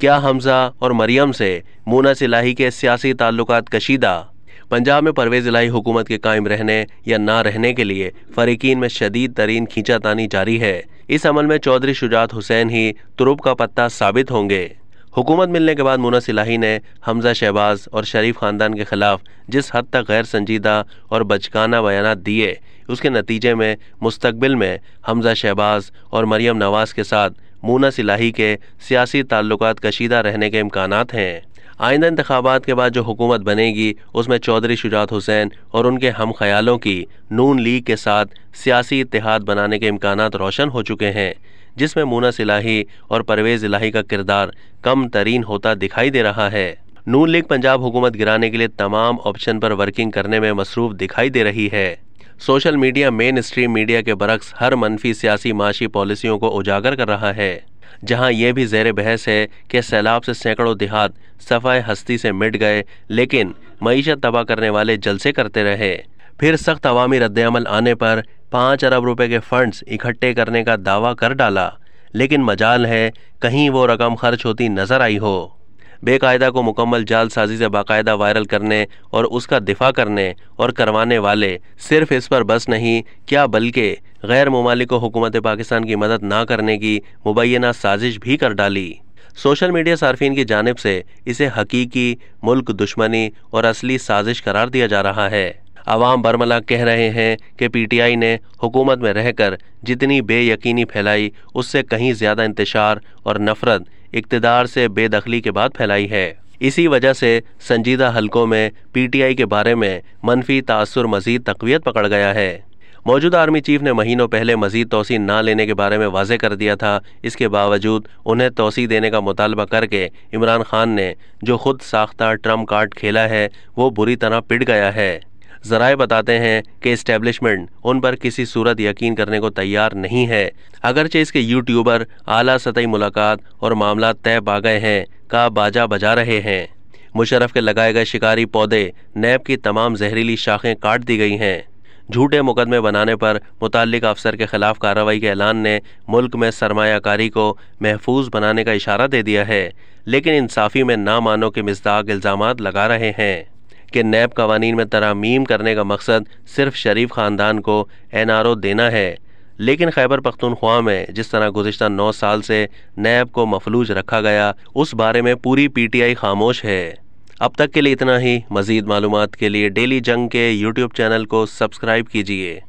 क्या हमजा और मरियम से मोना सिलाही के सियासी ताल्लुक कशीदा पंजाब में परवेज इलाही हुकूमत के कायम रहने या ना रहने के लिए फरीकिन में शदीद तरीन खींचातानी जारी है इस अमल में चौधरी शुजात हुसैन ही तुरुप का पत्ता साबित होंगे हुकूमत मिलने के बाद मोना सिलाही ने हमजा शहबाज और शरीफ खानदान के खिलाफ जिस हद तक गैर संजीदा और बचकाना बयान दिए उसके नतीजे में मुस्तबिल में हमजा शहबाज और मरियम नवाज के साथ मोना सिलाही के सियासी ताल्लुक कशीदा रहने के इम्कान हैं आइंदा इंतबात के बाद जो हुकूमत बनेगी उसमें चौधरी शुजात हुसैन और उनके हम ख्यालों की नून लीग के साथ सियासी इतिहाद बनाने के इम्कान रोशन हो चुके हैं जिसमें मोना सिलाही और परवेज़ इलाही का किरदार कम तरीन होता दिखाई दे रहा है नून लीग पंजाब हुकूमत गिराने के लिए तमाम ऑप्शन पर वर्किंग करने में मसरूफ़ दिखाई दे रही है social media mainstream media के बरक्स हर मनफी सियासी माशी पॉलिसियों को उजागर कर रहा है जहां यह भी जेर बहस है कि सैलाब से सैकड़ों देहात सफ़ाए हस्ती से मिट गए लेकिन मीशत तबाह करने वाले जलसे करते रहे फिर सख्त अवामी रद्दमल आने पर पाँच अरब रुपए के फंड्स इकट्ठे करने का दावा कर डाला लेकिन मजाल है कहीं वो रकम खर्च होती नजर आई हो बेकायदा को मुकम्मल जालसाजी से बाकायदा वायरल करने और उसका दिफा करने और करवाने वाले सिर्फ इस पर बस नहीं क्या बल्कि गैर ममालिक को हुकूमत पाकिस्तान की मदद ना करने की मुबैना साजिश भी कर डाली सोशल मीडिया सार्फिन की जानब से इसे हकीकी मुल्क दुश्मनी और असली साजिश करार दिया जा रहा है आवाम बरमला कह रहे हैं कि पीटीआई ने हुकूमत में रहकर जितनी बेयकीनी फैलाई उससे कहीं ज़्यादा इंतशार और नफरत इकतदार से बेदखली के बाद फैलाई है इसी वजह से संजीदा हलकों में पीटीआई के बारे में मनफी तासर मजीद तकवीत पकड़ गया है मौजूदा आर्मी चीफ ने महीनों पहले मजीद तोसी ना लेने के बारे में वाजे कर दिया था इसके बावजूद उन्हें तोसी देने का मुतालबा करके इमरान खान ने जो खुद साख्ता ट्रम्प कार्ड खेला है वो बुरी तरह पिट गया है जराए बताते हैं कि इस्टेब्लिशमेंट उन पर किसी सूरत यकीन करने को तैयार नहीं है अगरचे इसके यूट्यूबर आला सतही मुलाकात और मामला तय पा गए हैं का बाजा बजा रहे हैं मुशरफ के लगाए गए शिकारी पौधे नैब की तमाम जहरीली शाखें काट दी गई हैं झूठे मुकदमे बनाने पर मुतल अफसर के खिलाफ कार्रवाई के ऐलान ने मुल्क में सरमाकारी को महफूज बनाने का इशारा दे दिया है लेकिन इंसाफी में ना मानो के मजदाक इल्ज़ाम लगा रहे हैं कि नैब कवानी में तरामीम करने का मकसद सिर्फ शरीफ ख़ानदान को एन आर ओ देना है लेकिन खैबर पख्तूनख्वा में जिस तरह गुजशत नौ साल से नैब को मफलूज रखा गया उस बारे में पूरी पी टी आई खामोश है अब तक के लिए इतना ही मज़ीद मालूम के लिए डेली जंग के यूट्यूब चैनल को सब्सक्राइब कीजिए